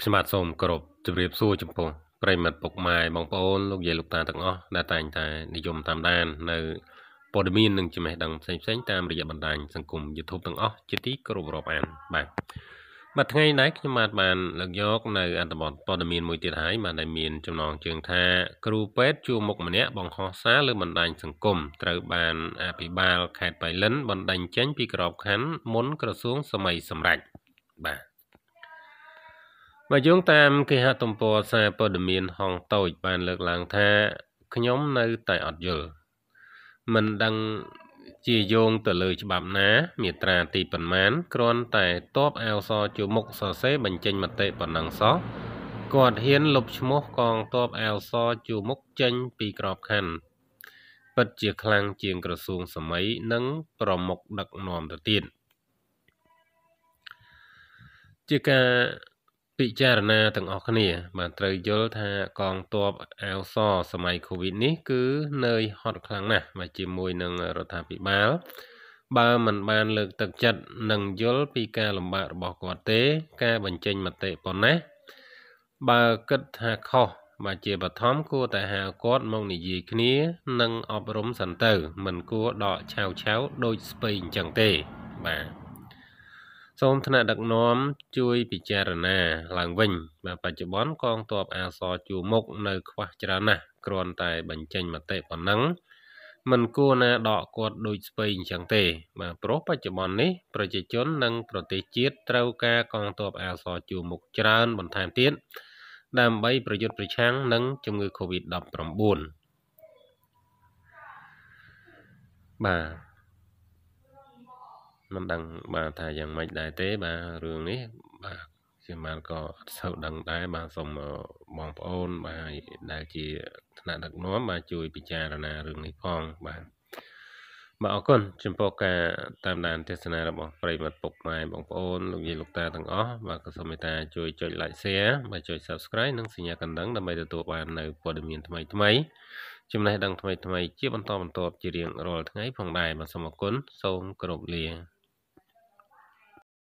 ខ្ញុំបាទសូមគោរពជម្រាបសួរចំពោះប្រិមិត្តពុកម៉ែបងប្អូនលោកយាយលោកតាទាំងអស់ដែលតែងតែនិយមតាមដាន នៅព័ត៌មាននិងចំណេះដឹងផ្សេងផ្សេងតាមរយៈបណ្ដាញសង្គម YouTube ទាំងអស់ជាទីគោរពរាប់អានបាទបាទថ្ងៃនេះខ្ញុំបាទបានលើកយក នៅអត្ថបទព័ត៌មានមួយទៀតហើយបាទដែលមានចំណងជើងថា គ្រូពេទ្យជួមុខម្នាក់បង្ខំសារលើបណ្ដាញសង្គមត្រូវបានអភិបាលខេត្តបៃលិនបណ្ដាញចេញពីក្របខ័ណ្ឌមុន ក្រសួងសម័យសម្រេចបាទបើយោងតាមគេហទំព័រសារព័ត៌មានហងតូចបាន លើកឡើងថាខ្ញុំនៅតែអត់យល់មិនដឹងជាយោងទៅលើ ច្បាប់ណា មាត្រាទីប៉ុន្មានគ្រាន់តែតបអោសជួមុខសរសេរបញ្ចេញមតិប៉ុណ្ណឹងសោះគាត់ហ៊ានលុបឈ្មោះកងតបអោសជួមុខចេញពីក្របខ័ណ្ឌពិតជាខ្លាំងជាងក្រសួងសម័យនិង ប្រមុខដឹកនាំទៅទៀតជាការពិចារណាទាំងអស់គ្នាបានត្រូវយល់ថាកងទ័ពអោសសម័យកូវីដនេះ គឺនៅហត់ខ្លាំងណាស់មកជាមួយនឹងរដ្ឋាភិបាលបើមិនបាន លើកទឹកចិត្តនិងយល់ពីការលំបាករបស់គាត់ទេ ការបញ្ចេញមតិប៉ុណ្ណេះបើគិតថាខុសបាទជាបឋមគួរតែហៅគាត់មកនិយាយគ្នានិងអប់រំសិនទៅមិនគួរដកឆាវឆាវដូចស្ពៃអញ្ចឹងទេបាទសូមថ្នាក់ដឹកនាំជួយពិចារណាឡើងវិញ បាទបច្ចុប្បន្នកងទ័ពអាសរជួរមុខនៅខ្វះច្រើនណាស់គ្រាន់តែបញ្ចេញមតិប៉ុណ្ណឹងមិនគួរណាដកគាត់ដូចស្ពៃអញ្ចឹងទេ បាទព្រោះបច្ចុប្បន្ននេះ ប្រជាជននិងប្រទេសជាតិត្រូវការកងទ័ពអាសរជួរមុខច្រើនបន្ថែមទៀតដើម្បីប្រយុទ្ធប្រឆាំងនឹងជំងឺ Covid-19 បាទមិនដឹងបាទថាយ៉ាងម៉េចដែរទេ បាទរឿងនេះបាទខ្ញុំបានក៏អត់សូវដឹងដែរបាទសូមបងប្អូនបាទដែលជាថ្នាក់ដឹកនាំបាទជួយពិចារណារឿងនេះផងបាទបាទអរគុណចំពោះការតាមដានទេសនារបស់ប្រិមត្តពុកម៉ែបងប្អូនលោកយាយលោកតាទាំងអស់បាទក៏សូមមេត្តាជួយចុច like share បាទជួយ subscribe និងសញ្ញាកណ្ដឹងដើម្បីទទួលបាននៅព័ត៌មានថ្មីថ្មីចំណេះដឹងថ្មីថ្មី ជាបន្តបន្ទាប់ជារៀងរាល់ថ្ងៃផងដែរបាទសូមអរគុណសូមគោរពលា